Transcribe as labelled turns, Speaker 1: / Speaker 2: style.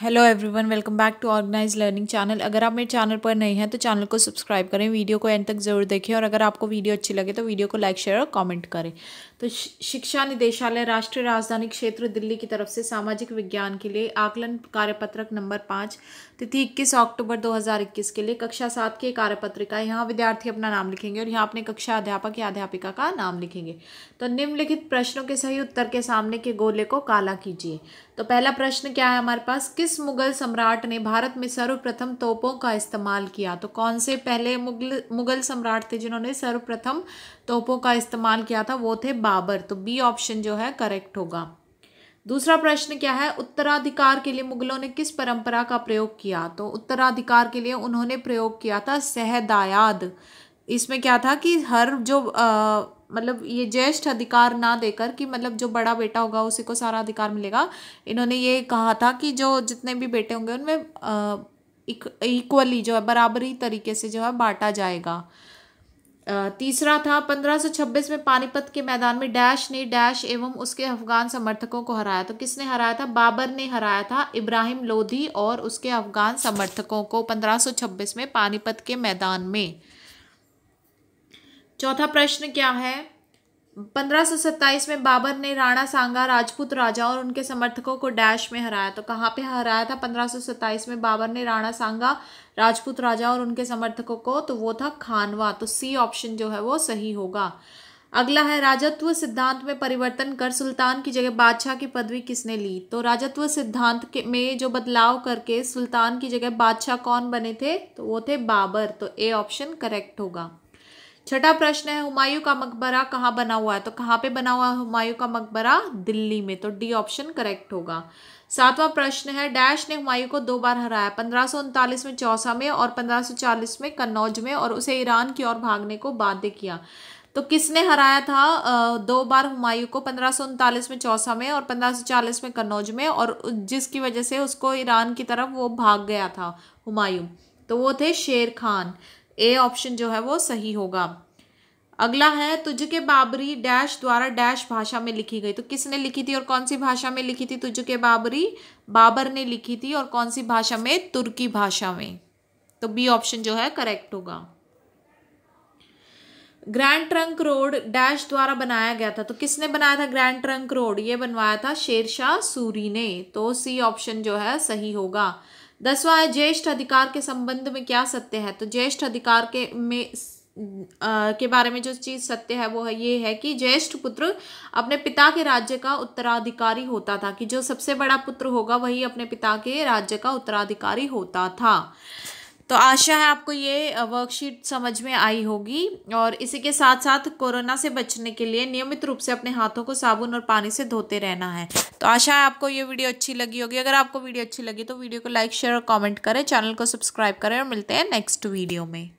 Speaker 1: hello everyone welcome back to organize learning channel अगर आप मेरे चैनल पर नए हैं तो चैनल को सब्सक्राइब करें वीडियो को एंड तक ज़रूर देखें और अगर आपको वीडियो अच्छी लगे तो वीडियो को लाइक शेयर और कमेंट करें तो शिक्षा निदेशालय राष्ट्रीय राजधानी क्षेत्र दिल्ली की तरफ से सामाजिक विज्ञान के लिए आकलन कार्यपत्रक नंबर पाँच तिथि इक्कीस अक्टूबर दो के लिए कक्षा सात की कार्यपत्रिका यहाँ विद्यार्थी अपना नाम लिखेंगे और यहाँ अपने कक्षा अध्यापक या अध्यापिका का नाम लिखेंगे तो निम्नलिखित प्रश्नों के सही उत्तर के सामने के गोले को काला कीजिए तो पहला प्रश्न क्या है हमारे पास किस मुगल सम्राट ने भारत में सर्वप्रथम तोपों का इस्तेमाल किया तो कौन से पहले मुगल मुगल सम्राट थे जिन्होंने सर्वप्रथम तोपों का इस्तेमाल किया था वो थे बाबर तो बी ऑप्शन जो है करेक्ट होगा दूसरा प्रश्न क्या है उत्तराधिकार के लिए मुगलों ने किस परंपरा का प्रयोग किया तो उत्तराधिकार के लिए उन्होंने प्रयोग किया था सहदायाद इसमें क्या था कि हर जो आ, मतलब ये ज्येष्ठ अधिकार ना देकर कि मतलब जो बड़ा बेटा होगा उसी को सारा अधिकार मिलेगा इन्होंने ये कहा था कि जो जितने भी बेटे होंगे उनमें इक्वली जो है बराबरी तरीके से जो है बांटा जाएगा तीसरा था 1526 में पानीपत के मैदान में डैश ने डैश एवं उसके अफगान समर्थकों को हराया तो किसने हराया था बाबर ने हराया था इब्राहिम लोधी और उसके अफगान समर्थकों को 1526 में पानीपत के मैदान में चौथा प्रश्न क्या है पंद्रह सौ सत्ताईस में बाबर ने राणा सांगा राजपूत राजा और उनके समर्थकों को डैश में हराया तो कहाँ पे हराया था पंद्रह सौ सत्ताईस में बाबर ने राणा सांगा राजपूत राजा और उनके समर्थकों को तो वो था खानवा तो सी ऑप्शन जो है वो सही होगा अगला है राजत्व सिद्धांत में परिवर्तन कर सुल्तान की जगह बादशाह की पदवी किसने ली तो राजत्व सिद्धांत के में जो बदलाव करके सुल्तान की जगह बादशाह कौन बने थे तो वो थे बाबर तो ए ऑप्शन करेक्ट होगा छठा प्रश्न है हुमायूं का मकबरा कहाँ बना हुआ है तो कहाँ पे बना हुआ है हुमायूं का मकबरा दिल्ली में तो डी ऑप्शन करेक्ट होगा सातवां प्रश्न है डैश ने हुमायूं को दो बार हराया पंद्रह में चौसा में और पंद्रह में कन्नौज में और उसे ईरान की ओर भागने को बाध्य किया तो किसने हराया था दो बार हुमायूं को पंद्रह में चौसा में और पंद्रह में कन्नौज में और जिसकी वजह से उसको ईरान की तरफ वो भाग गया था हुमायूं तो वो थे शेर खान ए ऑप्शन जो है वो सही होगा अगला है तुझ के बाबरी डैश द्वारा डैश भाषा में लिखी गई तो किसने लिखी थी और कौन सी भाषा में लिखी थी तुझ के बाबरी बाबर ने लिखी थी और कौन सी भाषा में तुर्की भाषा में तो बी ऑप्शन जो है करेक्ट होगा ग्रैंड ट्रंक रोड डैश द्वारा बनाया गया था तो किसने बनाया था ग्रैंड ट्रंक रोड ये बनवाया था शेरशाह सूरी ने तो सी ऑप्शन जो है सही होगा दसवा है ज्येष्ठ अधिकार के संबंध में क्या सत्य है तो ज्येष्ठ अधिकार के में आ, के बारे में जो चीज सत्य है वो है ये है कि ज्येष्ठ पुत्र अपने पिता के राज्य का उत्तराधिकारी होता था कि जो सबसे बड़ा पुत्र होगा वही अपने पिता के राज्य का उत्तराधिकारी होता था तो आशा है आपको ये वर्कशीट समझ में आई होगी और इसी के साथ साथ कोरोना से बचने के लिए नियमित रूप से अपने हाथों को साबुन और पानी से धोते रहना है तो आशा है आपको ये वीडियो अच्छी लगी होगी अगर आपको वीडियो अच्छी लगी तो वीडियो को लाइक शेयर और कॉमेंट करें चैनल को सब्सक्राइब करें और मिलते हैं नेक्स्ट वीडियो में